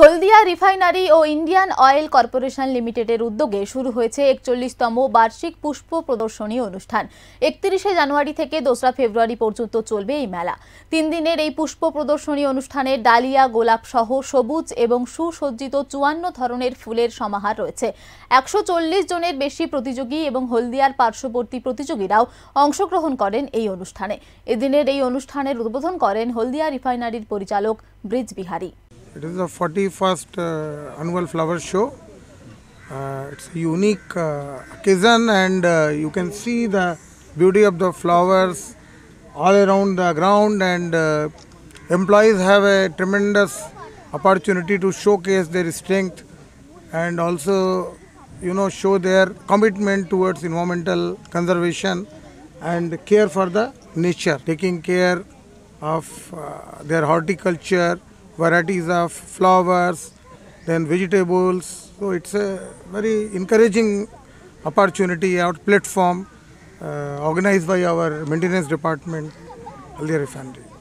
হলদিয়া refinery ও Indian Oil Corporation লিমিটেডের উদ্যোগে শুরু হয়েছে একচল্লিশতম বার্ষিক পুষ্প প্রদর্শনী অনুষ্ঠান একত্রিশে জানুয়ারি থেকে দোসরা ফেব্রুয়ারি পর্যন্ত চলবে এই মেলা তিন দিনের এই পুষ্প প্রদর্শনী অনুষ্ঠানে ডালিয়া গোলাপ সহ সবুজ এবং সুসজ্জিত চুয়ান্ন ধরনের ফুলের সমাহার রয়েছে একশো জনের বেশি প্রতিযোগী এবং হলদিয়ার পার্শ্ববর্তী প্রতিযোগীরাও অংশগ্রহণ করেন এই অনুষ্ঠানে এদিনের এই অনুষ্ঠানের উদ্বোধন করেন হলদিয়া রিফাইনারির পরিচালক ব্রিজবিহারী It is the 41st uh, annual flower show. Uh, it's a unique uh, occasion and uh, you can see the beauty of the flowers all around the ground and uh, employees have a tremendous opportunity to showcase their strength and also you know show their commitment towards environmental conservation and care for the nature taking care of uh, their horticulture varieties of flowers, then vegetables. So it's a very encouraging opportunity or platform uh, organized by our maintenance department, Al Refinery.